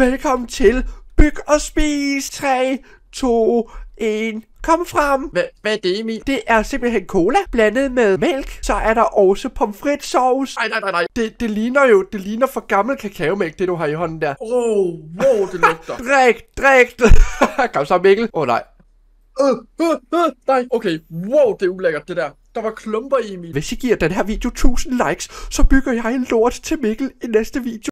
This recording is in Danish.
Velkommen til Byg og Spis 3, 2, 1, kom frem. Hva, hvad er det, Emil? Det er simpelthen cola blandet med mælk. Så er der også pomfritsauce. Nej, nej, nej, nej. Det, det ligner jo, det ligner for gammel kakaomælk, det du har i hånden der. Åh, oh, wow, det lugter. drik, drik. kom så, Mikkel. Åh, oh, nej. Uh, uh, uh, nej, okay. Wow, det er ulækkert, det der. Der var klumper i, Emil. Hvis I giver den her video 1000 likes, så bygger jeg en lort til Mikkel i næste video.